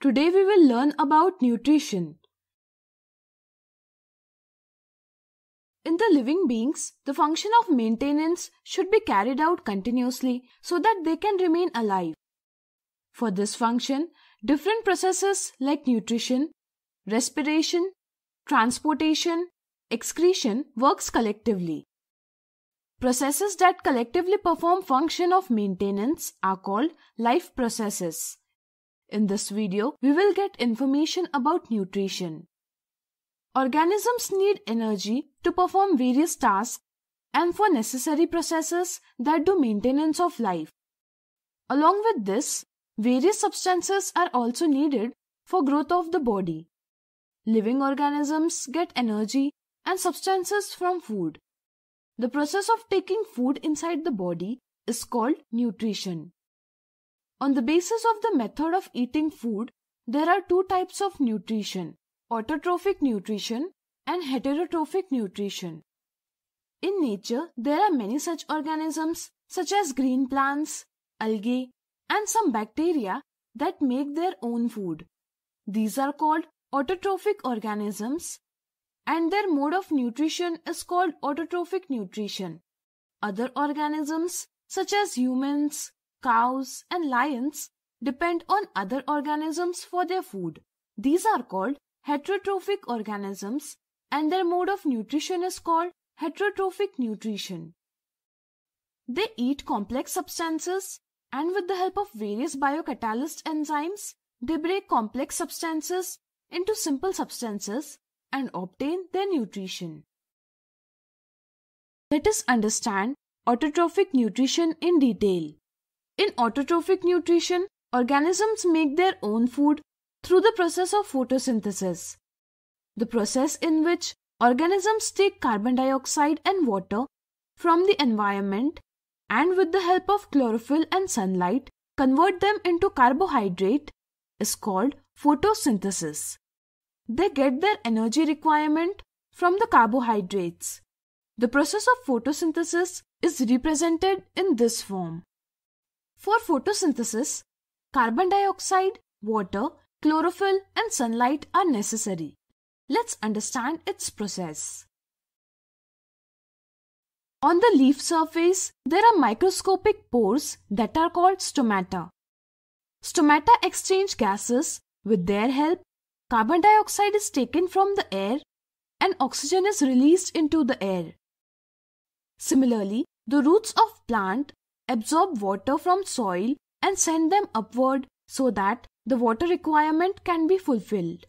Today we will learn about nutrition. In the living beings, the function of maintenance should be carried out continuously so that they can remain alive. For this function, different processes like nutrition, respiration, transportation, excretion works collectively. Processes that collectively perform function of maintenance are called life processes. In this video, we will get information about nutrition. Organisms need energy to perform various tasks and for necessary processes that do maintenance of life. Along with this, various substances are also needed for growth of the body. Living organisms get energy and substances from food. The process of taking food inside the body is called nutrition. On the basis of the method of eating food, there are two types of nutrition, autotrophic nutrition and heterotrophic nutrition. In nature, there are many such organisms such as green plants, algae, and some bacteria that make their own food. These are called autotrophic organisms and their mode of nutrition is called autotrophic nutrition. Other organisms such as humans, cows, and lions depend on other organisms for their food. These are called heterotrophic organisms and their mode of nutrition is called heterotrophic nutrition. They eat complex substances and with the help of various biocatalyst enzymes, they break complex substances into simple substances and obtain their nutrition. Let us understand autotrophic nutrition in detail. In autotrophic nutrition, organisms make their own food through the process of photosynthesis, the process in which organisms take carbon dioxide and water from the environment and with the help of chlorophyll and sunlight convert them into carbohydrate is called photosynthesis. They get their energy requirement from the carbohydrates. The process of photosynthesis is represented in this form. For photosynthesis, carbon dioxide, water, chlorophyll and sunlight are necessary. Let's understand its process. On the leaf surface, there are microscopic pores that are called stomata. Stomata exchange gases. With their help, carbon dioxide is taken from the air and oxygen is released into the air. Similarly, the roots of plant absorb water from soil and send them upward so that the water requirement can be fulfilled.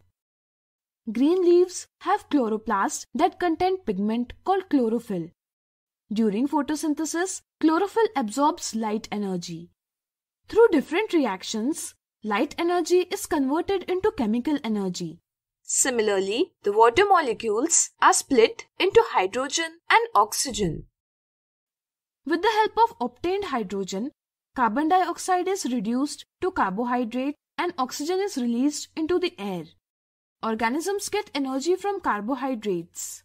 Green leaves have chloroplasts that contain pigment called chlorophyll. During photosynthesis, chlorophyll absorbs light energy. Through different reactions, light energy is converted into chemical energy. Similarly, the water molecules are split into hydrogen and oxygen. With the help of obtained hydrogen, carbon dioxide is reduced to carbohydrate and oxygen is released into the air. Organisms get energy from carbohydrates.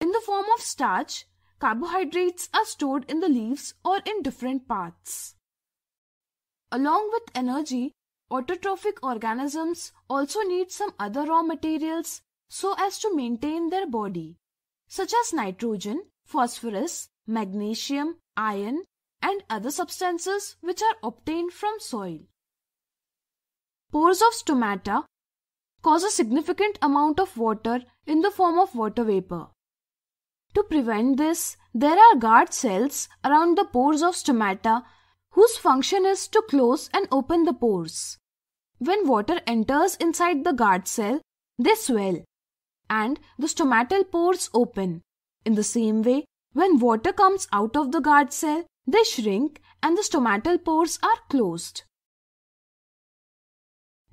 In the form of starch, carbohydrates are stored in the leaves or in different parts. Along with energy, autotrophic organisms also need some other raw materials so as to maintain their body, such as nitrogen, phosphorus, magnesium, iron and other substances which are obtained from soil. Pores of stomata cause a significant amount of water in the form of water vapor. To prevent this, there are guard cells around the pores of stomata whose function is to close and open the pores. When water enters inside the guard cell, they swell and the stomatal pores open. In the same way, when water comes out of the guard cell, they shrink and the stomatal pores are closed.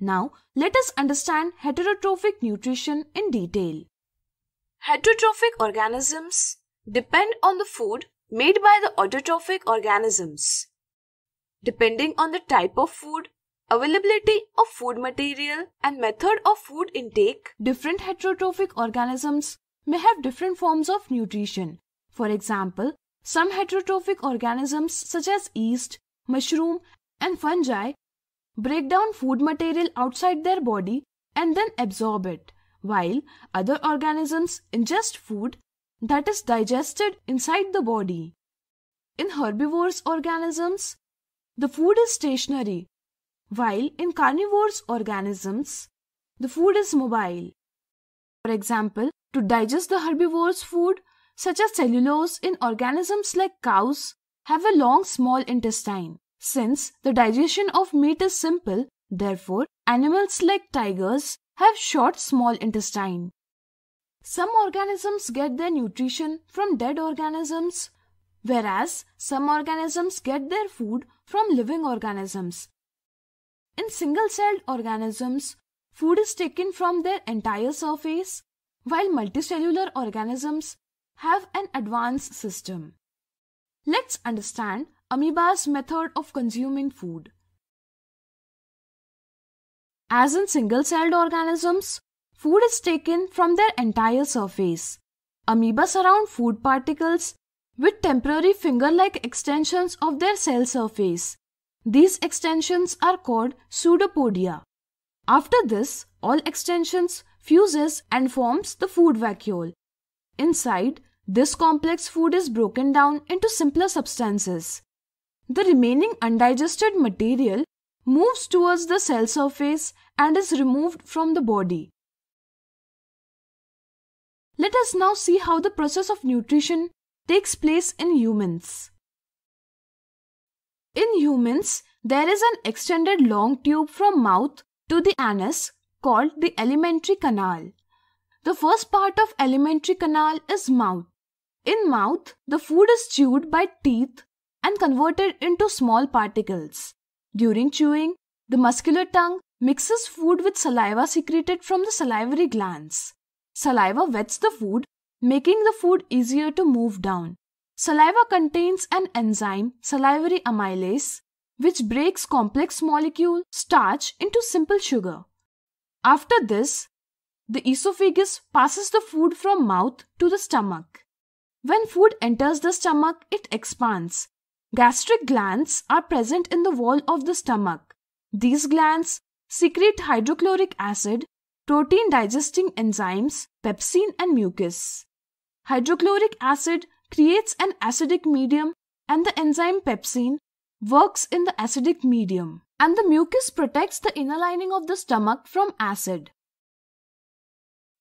Now, let us understand heterotrophic nutrition in detail. Heterotrophic organisms depend on the food made by the autotrophic organisms. Depending on the type of food, availability of food material, and method of food intake, different heterotrophic organisms may have different forms of nutrition for example, some heterotrophic organisms such as yeast, mushroom, and fungi break down food material outside their body and then absorb it, while other organisms ingest food that is digested inside the body. In herbivorous organisms, the food is stationary, while in carnivorous organisms, the food is mobile. For example, to digest the herbivore's food, such as cellulose in organisms like cows, have a long small intestine. Since the digestion of meat is simple, therefore animals like tigers have short small intestine. Some organisms get their nutrition from dead organisms, whereas some organisms get their food from living organisms. In single-celled organisms, food is taken from their entire surface, while multicellular organisms have an advanced system. Let's understand amoeba's method of consuming food. As in single-celled organisms, food is taken from their entire surface. Amoeba surround food particles with temporary finger-like extensions of their cell surface. These extensions are called pseudopodia. After this, all extensions fuses and forms the food vacuole. Inside, this complex food is broken down into simpler substances. The remaining undigested material moves towards the cell surface and is removed from the body. Let us now see how the process of nutrition takes place in humans. In humans, there is an extended long tube from mouth to the anus called the alimentary canal. The first part of alimentary canal is mouth. In mouth, the food is chewed by teeth and converted into small particles. During chewing, the muscular tongue mixes food with saliva secreted from the salivary glands. Saliva wets the food, making the food easier to move down. Saliva contains an enzyme, salivary amylase, which breaks complex molecule starch into simple sugar. After this, the esophagus passes the food from mouth to the stomach. When food enters the stomach, it expands. Gastric glands are present in the wall of the stomach. These glands secrete hydrochloric acid, protein digesting enzymes, pepsin, and mucus. Hydrochloric acid creates an acidic medium, and the enzyme pepsin works in the acidic medium. And the mucus protects the inner lining of the stomach from acid.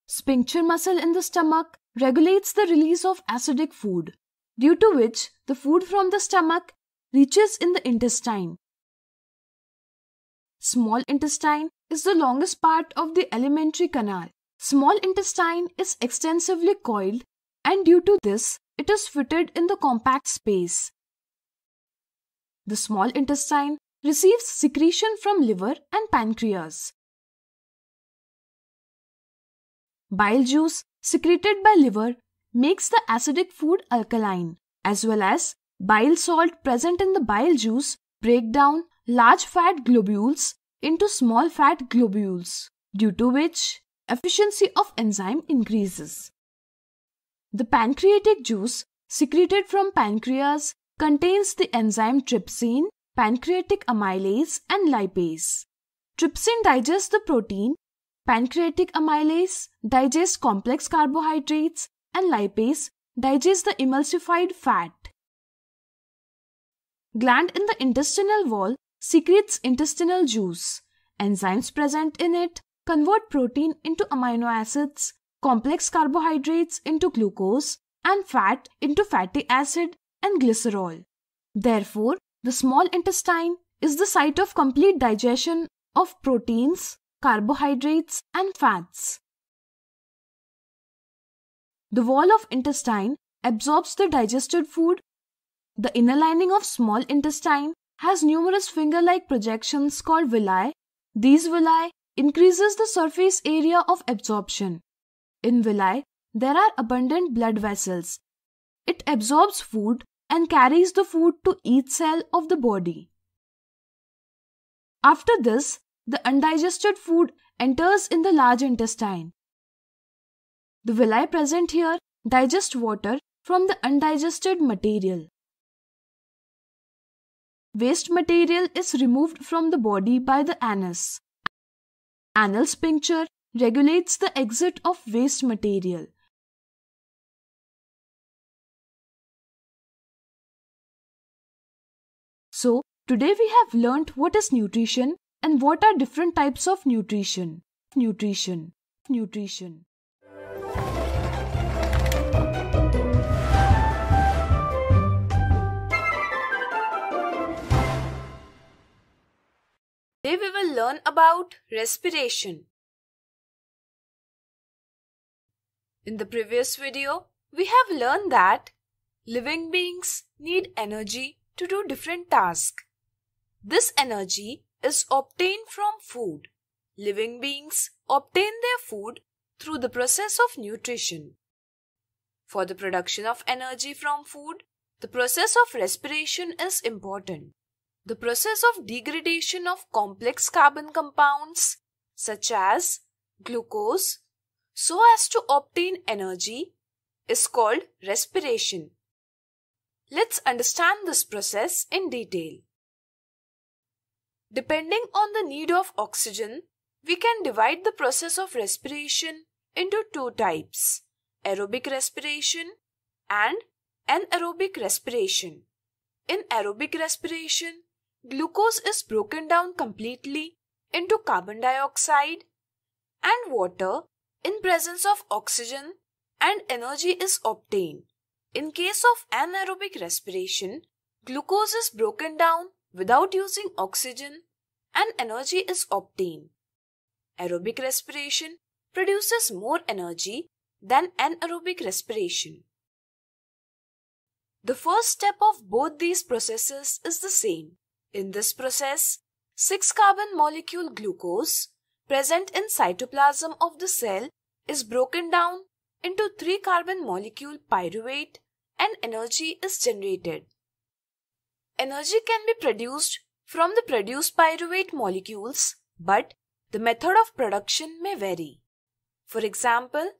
Sphincter muscle in the stomach regulates the release of acidic food, due to which the food from the stomach reaches in the intestine. Small intestine is the longest part of the alimentary canal. Small intestine is extensively coiled and due to this it is fitted in the compact space. The small intestine receives secretion from liver and pancreas. Bile juice secreted by liver makes the acidic food alkaline as well as bile salt present in the bile juice break down large fat globules into small fat globules due to which efficiency of enzyme increases. The pancreatic juice secreted from pancreas contains the enzyme trypsin, pancreatic amylase and lipase. Trypsin digests the protein Pancreatic amylase digests complex carbohydrates and lipase digests the emulsified fat. Gland in the intestinal wall secretes intestinal juice. Enzymes present in it convert protein into amino acids, complex carbohydrates into glucose, and fat into fatty acid and glycerol. Therefore, the small intestine is the site of complete digestion of proteins, carbohydrates and fats. The wall of intestine absorbs the digested food. The inner lining of small intestine has numerous finger-like projections called villi. These villi increases the surface area of absorption. In villi, there are abundant blood vessels. It absorbs food and carries the food to each cell of the body. After this, the undigested food enters in the large intestine. The villi present here digest water from the undigested material. Waste material is removed from the body by the anus. Anus sphincter regulates the exit of waste material. So, today we have learnt what is nutrition and what are different types of nutrition. Nutrition. Nutrition. Today we will learn about respiration. In the previous video, we have learned that living beings need energy to do different tasks. This energy is obtained from food. Living beings obtain their food through the process of nutrition. For the production of energy from food, the process of respiration is important. The process of degradation of complex carbon compounds such as glucose so as to obtain energy is called respiration. Let's understand this process in detail. Depending on the need of oxygen, we can divide the process of respiration into two types, aerobic respiration and anaerobic respiration. In aerobic respiration, glucose is broken down completely into carbon dioxide and water in presence of oxygen and energy is obtained. In case of anaerobic respiration, glucose is broken down without using oxygen and energy is obtained. Aerobic respiration produces more energy than anaerobic respiration. The first step of both these processes is the same. In this process, 6 carbon molecule glucose present in cytoplasm of the cell is broken down into 3 carbon molecule pyruvate and energy is generated. Energy can be produced from the produced pyruvate molecules, but the method of production may vary. For example,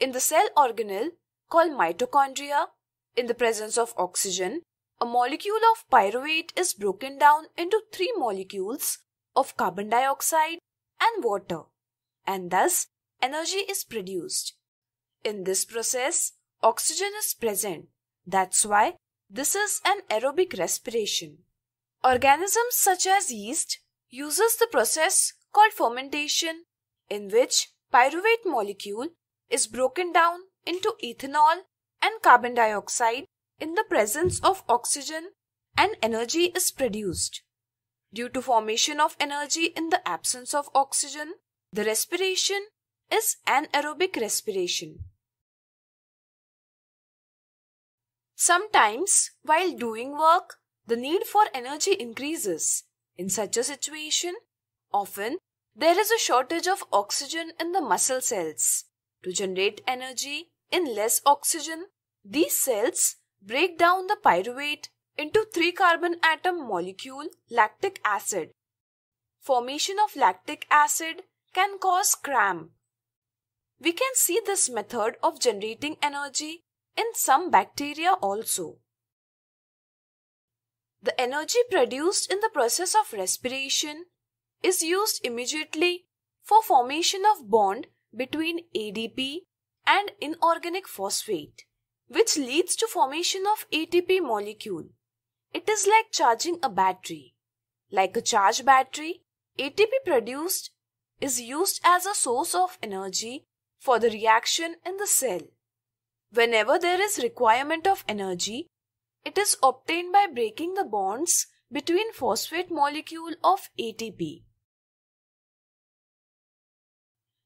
in the cell organelle called mitochondria, in the presence of oxygen, a molecule of pyruvate is broken down into three molecules of carbon dioxide and water, and thus energy is produced. In this process, oxygen is present. That's why this is an aerobic respiration. Organisms such as yeast uses the process called fermentation in which pyruvate molecule is broken down into ethanol and carbon dioxide in the presence of oxygen and energy is produced. Due to formation of energy in the absence of oxygen, the respiration is anaerobic respiration. Sometimes, while doing work, the need for energy increases. In such a situation, often there is a shortage of oxygen in the muscle cells. To generate energy in less oxygen, these cells break down the pyruvate into 3 carbon atom molecule lactic acid. Formation of lactic acid can cause cramp. We can see this method of generating energy in some bacteria also. The energy produced in the process of respiration is used immediately for formation of bond between ADP and inorganic phosphate, which leads to formation of ATP molecule. It is like charging a battery. Like a charged battery, ATP produced is used as a source of energy for the reaction in the cell. Whenever there is requirement of energy, it is obtained by breaking the bonds between phosphate molecule of ATP.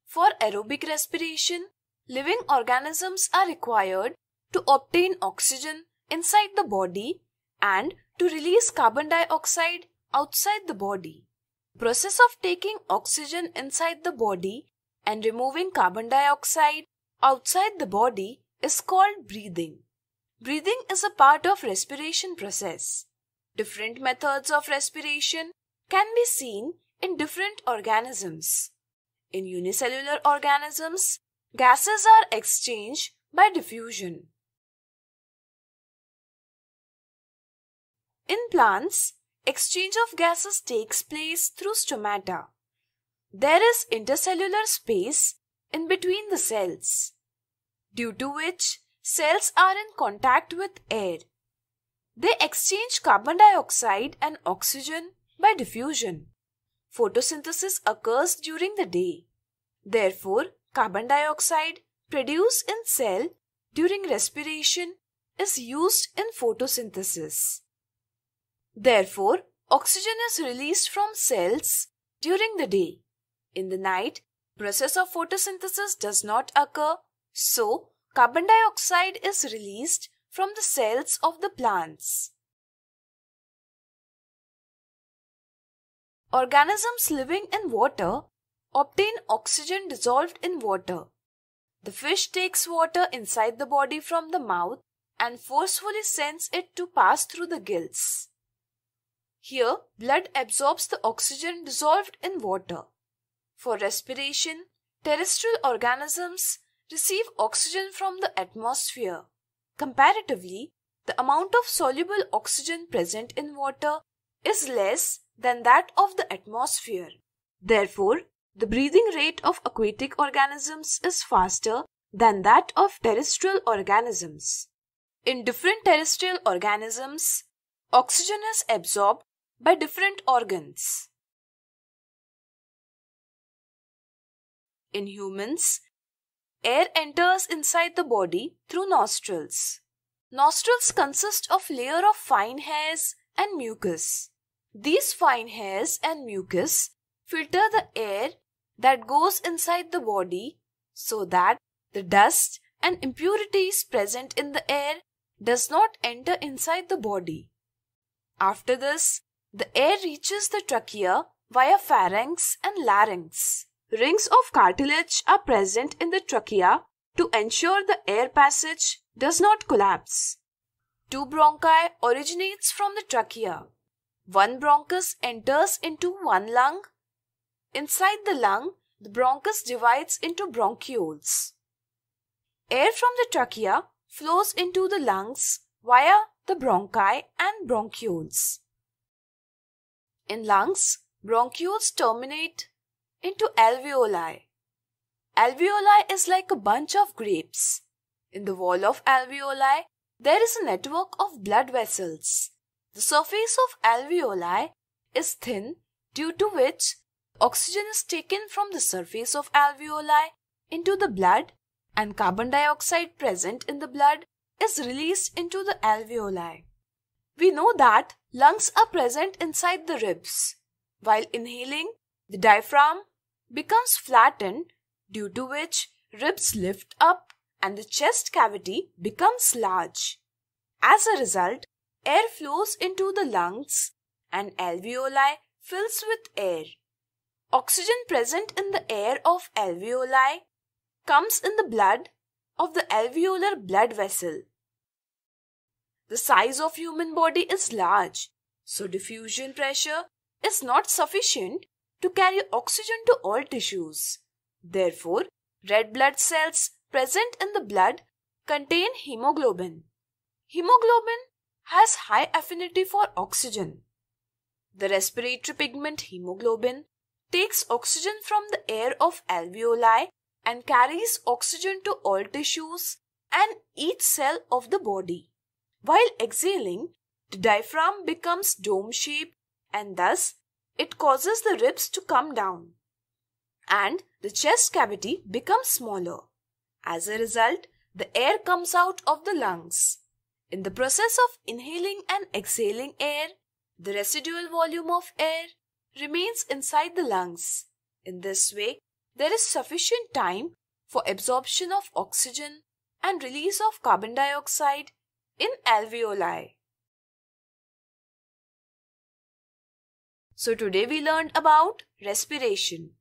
For aerobic respiration, living organisms are required to obtain oxygen inside the body and to release carbon dioxide outside the body. Process of taking oxygen inside the body and removing carbon dioxide outside the body is called breathing. Breathing is a part of respiration process. Different methods of respiration can be seen in different organisms. In unicellular organisms, gases are exchanged by diffusion. In plants, exchange of gases takes place through stomata. There is intercellular space in between the cells due to which cells are in contact with air. They exchange carbon dioxide and oxygen by diffusion. Photosynthesis occurs during the day. Therefore, carbon dioxide produced in cell during respiration is used in photosynthesis. Therefore, oxygen is released from cells during the day. In the night, process of photosynthesis does not occur so, carbon dioxide is released from the cells of the plants. Organisms living in water obtain oxygen dissolved in water. The fish takes water inside the body from the mouth and forcefully sends it to pass through the gills. Here, blood absorbs the oxygen dissolved in water. For respiration, terrestrial organisms receive oxygen from the atmosphere. Comparatively, the amount of soluble oxygen present in water is less than that of the atmosphere. Therefore, the breathing rate of aquatic organisms is faster than that of terrestrial organisms. In different terrestrial organisms, oxygen is absorbed by different organs. In humans, Air enters inside the body through nostrils. Nostrils consist of layer of fine hairs and mucus. These fine hairs and mucus filter the air that goes inside the body so that the dust and impurities present in the air does not enter inside the body. After this, the air reaches the trachea via pharynx and larynx. Rings of cartilage are present in the trachea to ensure the air passage does not collapse. Two bronchi originates from the trachea. One bronchus enters into one lung. Inside the lung, the bronchus divides into bronchioles. Air from the trachea flows into the lungs via the bronchi and bronchioles. In lungs, bronchioles terminate into alveoli. Alveoli is like a bunch of grapes. In the wall of alveoli, there is a network of blood vessels. The surface of alveoli is thin due to which oxygen is taken from the surface of alveoli into the blood and carbon dioxide present in the blood is released into the alveoli. We know that lungs are present inside the ribs. While inhaling, the diaphragm becomes flattened due to which ribs lift up and the chest cavity becomes large. As a result, air flows into the lungs and alveoli fills with air. Oxygen present in the air of alveoli comes in the blood of the alveolar blood vessel. The size of human body is large, so diffusion pressure is not sufficient to carry oxygen to all tissues. Therefore, red blood cells present in the blood contain hemoglobin. Hemoglobin has high affinity for oxygen. The respiratory pigment hemoglobin takes oxygen from the air of alveoli and carries oxygen to all tissues and each cell of the body. While exhaling, the diaphragm becomes dome shaped and thus it causes the ribs to come down and the chest cavity becomes smaller. As a result, the air comes out of the lungs. In the process of inhaling and exhaling air, the residual volume of air remains inside the lungs. In this way, there is sufficient time for absorption of oxygen and release of carbon dioxide in alveoli. So today we learned about respiration.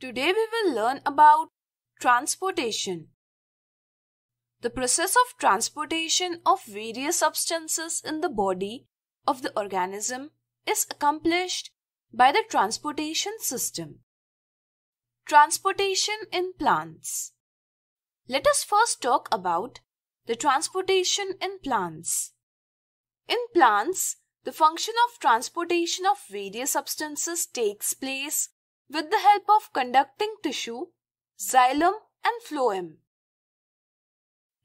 Today we will learn about transportation. The process of transportation of various substances in the body of the organism is accomplished by the transportation system. Transportation in plants. Let us first talk about the transportation in plants. In plants, the function of transportation of various substances takes place with the help of conducting tissue, xylem and phloem.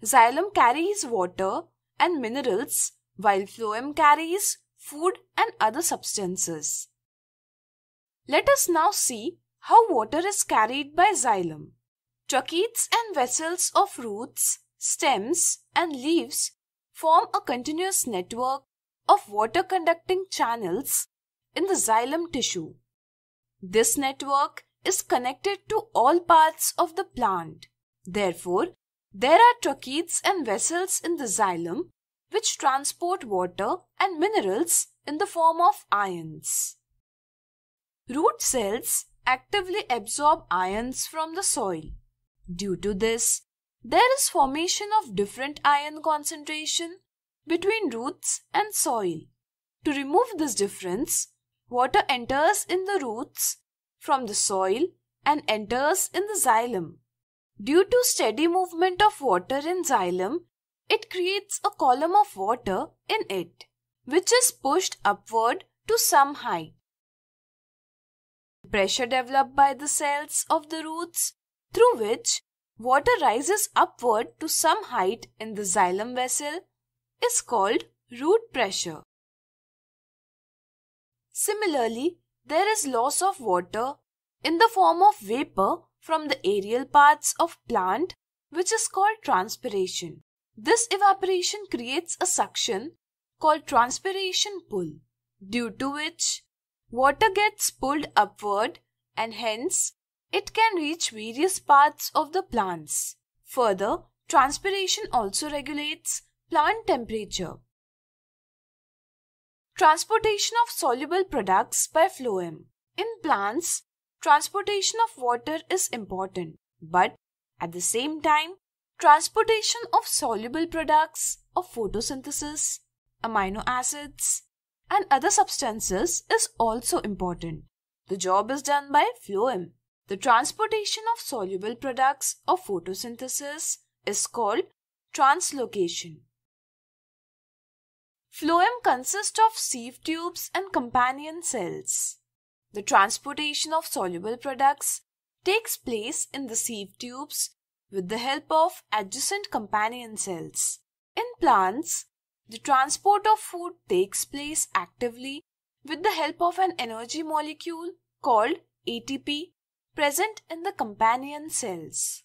Xylem carries water and minerals while phloem carries food and other substances. Let us now see how water is carried by xylem. Tracheids and vessels of roots, stems, and leaves form a continuous network of water conducting channels in the xylem tissue. This network is connected to all parts of the plant. Therefore, there are tracheids and vessels in the xylem which transport water and minerals in the form of ions. Root cells actively absorb ions from the soil. Due to this, there is formation of different ion concentration between roots and soil. To remove this difference, water enters in the roots from the soil and enters in the xylem. Due to steady movement of water in xylem, it creates a column of water in it, which is pushed upward to some height pressure developed by the cells of the roots through which water rises upward to some height in the xylem vessel is called root pressure. Similarly, there is loss of water in the form of vapor from the aerial parts of plant which is called transpiration. This evaporation creates a suction called transpiration pull due to which water gets pulled upward and hence it can reach various parts of the plants. Further, transpiration also regulates plant temperature. Transportation of soluble products by phloem. In plants, transportation of water is important, but at the same time, transportation of soluble products of photosynthesis, amino acids, and other substances is also important. The job is done by phloem. The transportation of soluble products of photosynthesis is called translocation. Phloem consists of sieve tubes and companion cells. The transportation of soluble products takes place in the sieve tubes with the help of adjacent companion cells. In plants, the transport of food takes place actively with the help of an energy molecule called ATP present in the companion cells.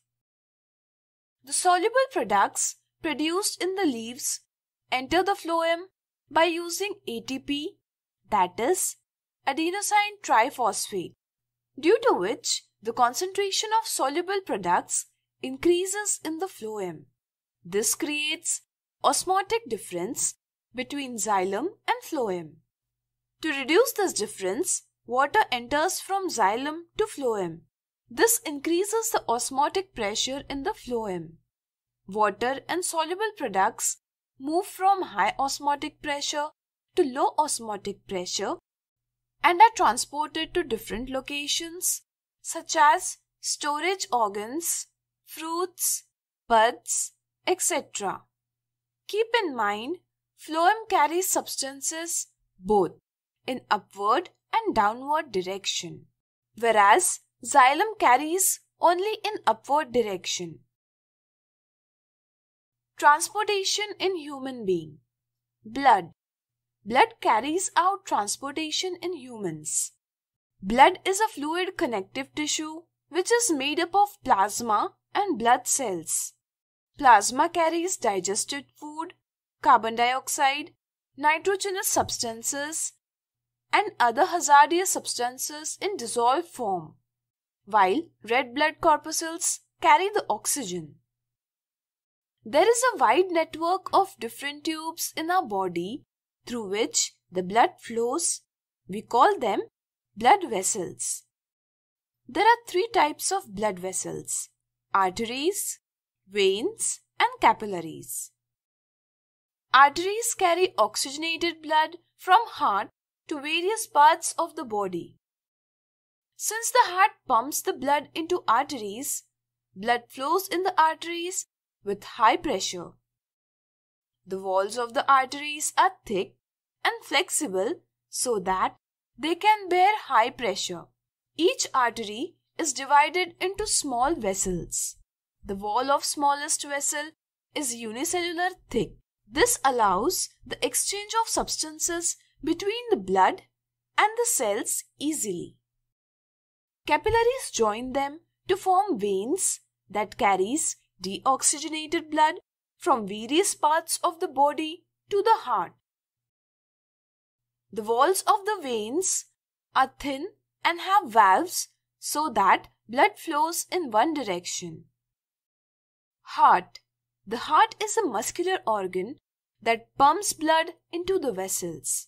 The soluble products produced in the leaves enter the phloem by using ATP, that is, adenosine triphosphate, due to which the concentration of soluble products increases in the phloem. This creates osmotic difference between xylem and phloem. To reduce this difference, water enters from xylem to phloem. This increases the osmotic pressure in the phloem. Water and soluble products move from high osmotic pressure to low osmotic pressure and are transported to different locations such as storage organs, fruits, buds, etc. Keep in mind, phloem carries substances both in upward and downward direction, whereas xylem carries only in upward direction. Transportation in human being. Blood. Blood carries out transportation in humans. Blood is a fluid connective tissue which is made up of plasma and blood cells. Plasma carries digested food, carbon dioxide, nitrogenous substances, and other hazardous substances in dissolved form, while red blood corpuscles carry the oxygen. There is a wide network of different tubes in our body through which the blood flows. We call them blood vessels. There are three types of blood vessels arteries, veins, and capillaries. Arteries carry oxygenated blood from heart to various parts of the body. Since the heart pumps the blood into arteries, blood flows in the arteries with high pressure. The walls of the arteries are thick and flexible so that they can bear high pressure. Each artery is divided into small vessels. The wall of smallest vessel is unicellular thick. This allows the exchange of substances between the blood and the cells easily. Capillaries join them to form veins that carries deoxygenated blood from various parts of the body to the heart. The walls of the veins are thin and have valves so that blood flows in one direction. Heart. The heart is a muscular organ that pumps blood into the vessels.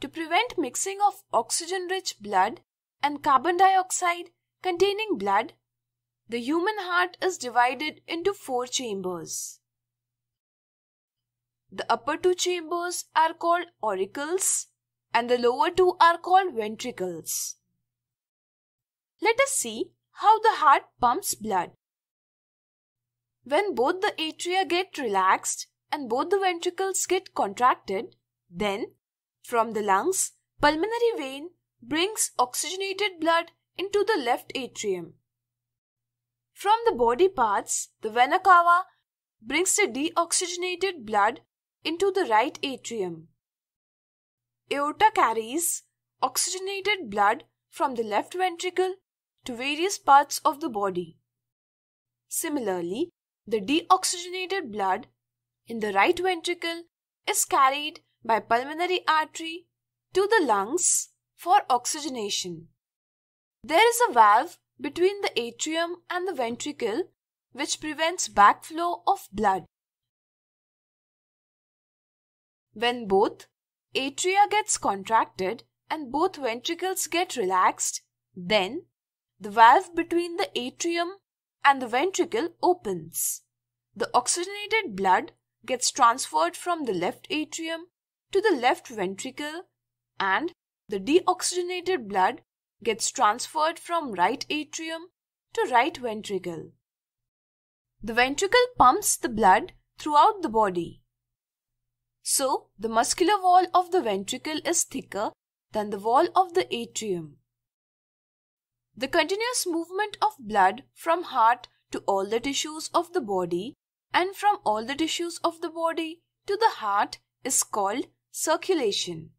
To prevent mixing of oxygen-rich blood and carbon dioxide containing blood, the human heart is divided into four chambers. The upper two chambers are called auricles and the lower two are called ventricles. Let us see how the heart pumps blood. When both the atria get relaxed and both the ventricles get contracted, then from the lungs, pulmonary vein brings oxygenated blood into the left atrium. From the body parts, the vena cava brings the deoxygenated blood into the right atrium. Aorta carries oxygenated blood from the left ventricle to various parts of the body. Similarly, the deoxygenated blood in the right ventricle is carried by pulmonary artery to the lungs for oxygenation. There is a valve between the atrium and the ventricle which prevents backflow of blood. When both atria gets contracted and both ventricles get relaxed, then the valve between the atrium and the ventricle opens. The oxygenated blood gets transferred from the left atrium to the left ventricle and the deoxygenated blood gets transferred from right atrium to right ventricle. The ventricle pumps the blood throughout the body. So, the muscular wall of the ventricle is thicker than the wall of the atrium. The continuous movement of blood from heart to all the tissues of the body and from all the tissues of the body to the heart is called circulation.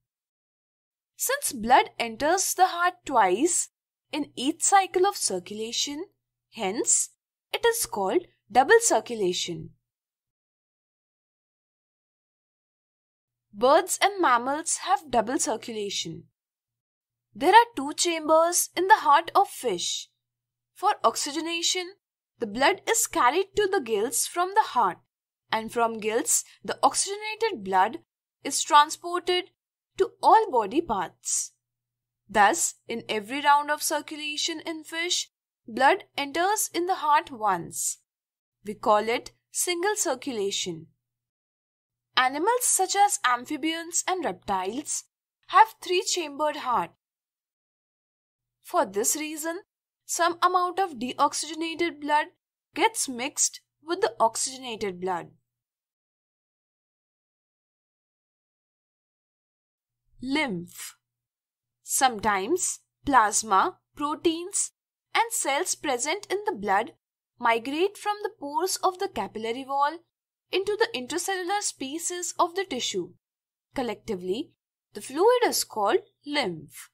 Since blood enters the heart twice in each cycle of circulation, hence it is called double circulation. Birds and mammals have double circulation. There are two chambers in the heart of fish. For oxygenation, the blood is carried to the gills from the heart and from gills the oxygenated blood is transported to all body parts. Thus, in every round of circulation in fish, blood enters in the heart once. We call it single circulation. Animals such as amphibians and reptiles have three-chambered heart for this reason, some amount of deoxygenated blood gets mixed with the oxygenated blood. Lymph Sometimes plasma, proteins, and cells present in the blood migrate from the pores of the capillary wall into the intercellular spaces of the tissue. Collectively, the fluid is called lymph.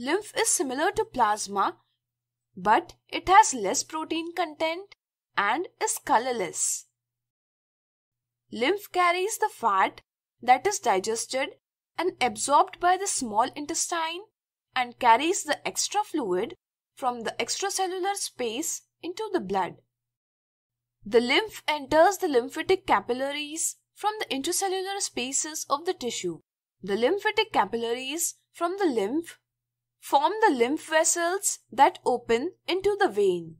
Lymph is similar to plasma but it has less protein content and is colorless. Lymph carries the fat that is digested and absorbed by the small intestine and carries the extra fluid from the extracellular space into the blood. The lymph enters the lymphatic capillaries from the intracellular spaces of the tissue. The lymphatic capillaries from the lymph form the lymph vessels that open into the vein.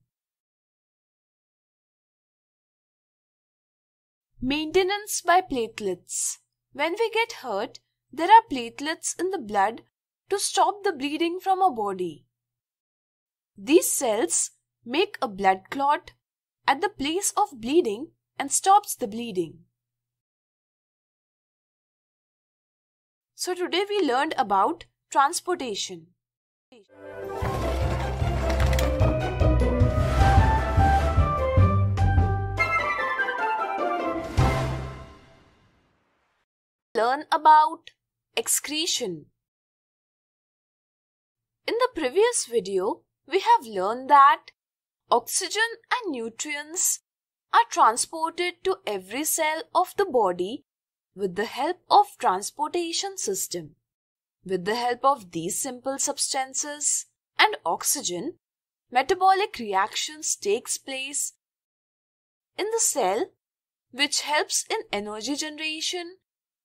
Maintenance by platelets. When we get hurt, there are platelets in the blood to stop the bleeding from our body. These cells make a blood clot at the place of bleeding and stops the bleeding. So today we learned about transportation. Learn about excretion. In the previous video, we have learned that oxygen and nutrients are transported to every cell of the body with the help of transportation system. With the help of these simple substances and oxygen, metabolic reactions takes place in the cell which helps in energy generation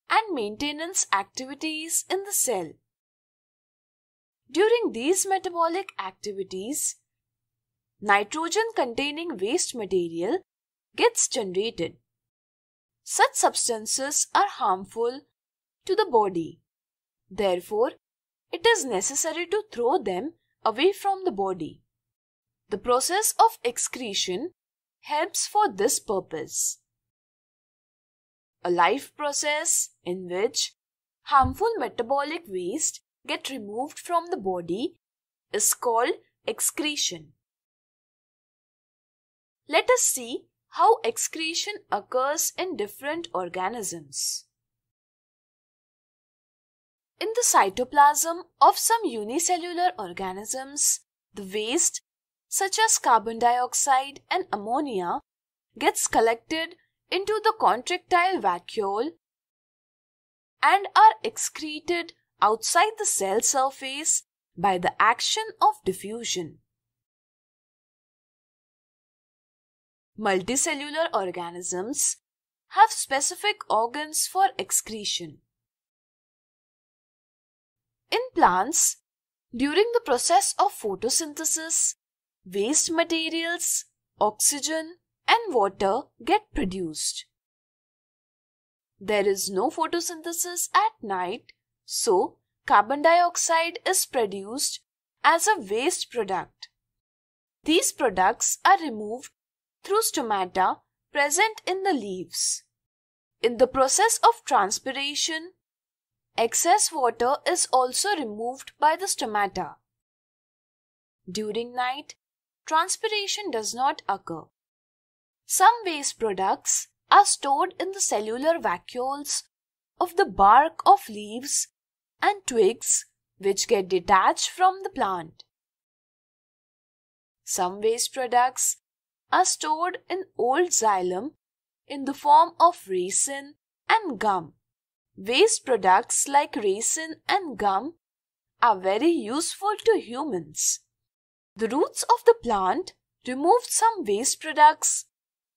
and maintenance activities in the cell. During these metabolic activities, nitrogen containing waste material gets generated. Such substances are harmful to the body. Therefore, it is necessary to throw them away from the body. The process of excretion helps for this purpose. A life process in which harmful metabolic waste get removed from the body is called excretion. Let us see how excretion occurs in different organisms. In the cytoplasm of some unicellular organisms, the waste, such as carbon dioxide and ammonia, gets collected into the contractile vacuole and are excreted outside the cell surface by the action of diffusion. Multicellular organisms have specific organs for excretion. In plants, during the process of photosynthesis, waste materials, oxygen and water get produced. There is no photosynthesis at night, so carbon dioxide is produced as a waste product. These products are removed through stomata present in the leaves. In the process of transpiration, Excess water is also removed by the stomata. During night, transpiration does not occur. Some waste products are stored in the cellular vacuoles of the bark of leaves and twigs which get detached from the plant. Some waste products are stored in old xylem in the form of resin and gum. Waste products like resin and gum are very useful to humans. The roots of the plant remove some waste products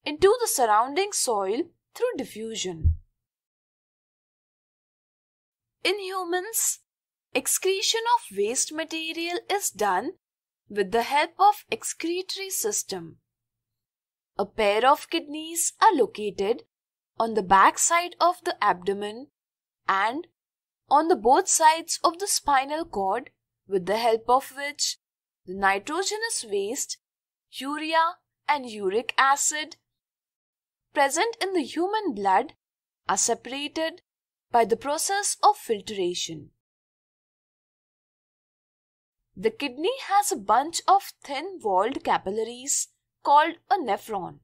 into the surrounding soil through diffusion. In humans, excretion of waste material is done with the help of excretory system. A pair of kidneys are located on the back side of the abdomen and on the both sides of the spinal cord with the help of which the nitrogenous waste, urea and uric acid present in the human blood are separated by the process of filtration. The kidney has a bunch of thin-walled capillaries called a nephron.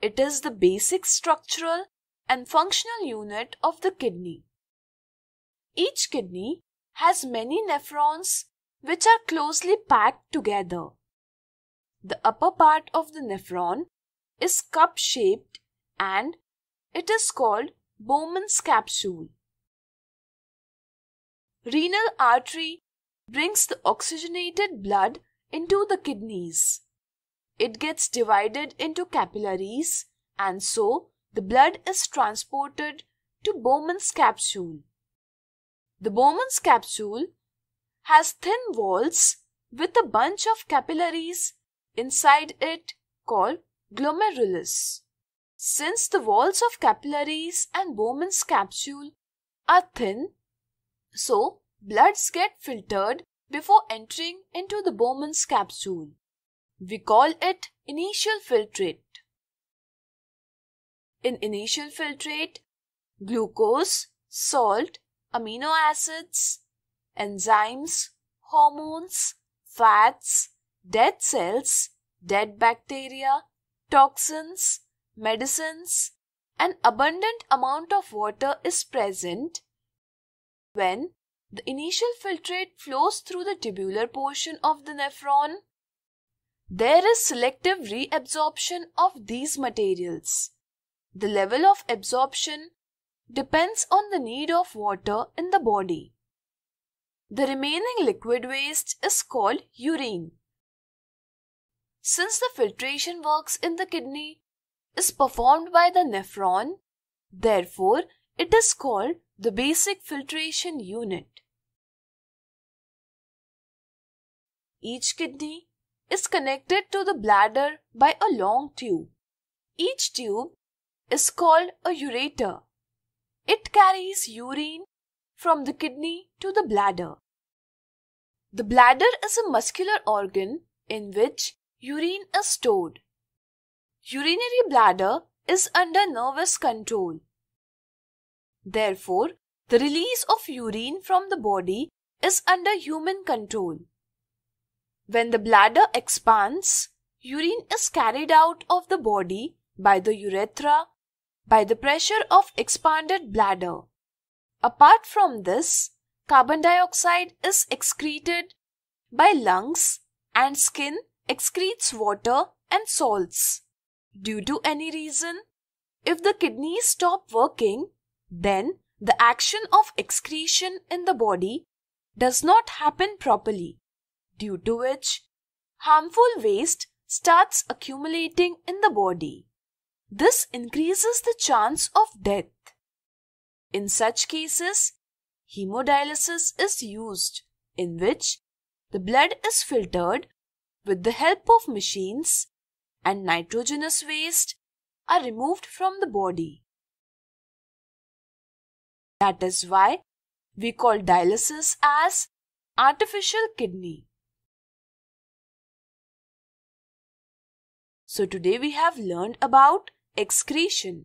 It is the basic structural and functional unit of the kidney. Each kidney has many nephrons which are closely packed together. The upper part of the nephron is cup-shaped and it is called Bowman's capsule. Renal artery brings the oxygenated blood into the kidneys. It gets divided into capillaries and so the blood is transported to Bowman's capsule. The Bowman's capsule has thin walls with a bunch of capillaries inside it called glomerulus. Since the walls of capillaries and Bowman's capsule are thin, so bloods get filtered before entering into the Bowman's capsule. We call it initial filtrate in initial filtrate, glucose, salt, amino acids, enzymes, hormones, fats, dead cells, dead bacteria, toxins, medicines, an abundant amount of water is present when the initial filtrate flows through the tubular portion of the nephron. There is selective reabsorption of these materials. The level of absorption depends on the need of water in the body. The remaining liquid waste is called urine. Since the filtration works in the kidney is performed by the nephron, therefore it is called the basic filtration unit. Each kidney is connected to the bladder by a long tube. Each tube is called a ureter. It carries urine from the kidney to the bladder. The bladder is a muscular organ in which urine is stored. Urinary bladder is under nervous control. Therefore, the release of urine from the body is under human control. When the bladder expands, urine is carried out of the body by the urethra by the pressure of expanded bladder. Apart from this, carbon dioxide is excreted by lungs and skin excretes water and salts. Due to any reason, if the kidneys stop working, then the action of excretion in the body does not happen properly, due to which harmful waste starts accumulating in the body. This increases the chance of death. In such cases, hemodialysis is used, in which the blood is filtered with the help of machines and nitrogenous waste are removed from the body. That is why we call dialysis as artificial kidney. So today we have learned about excretion.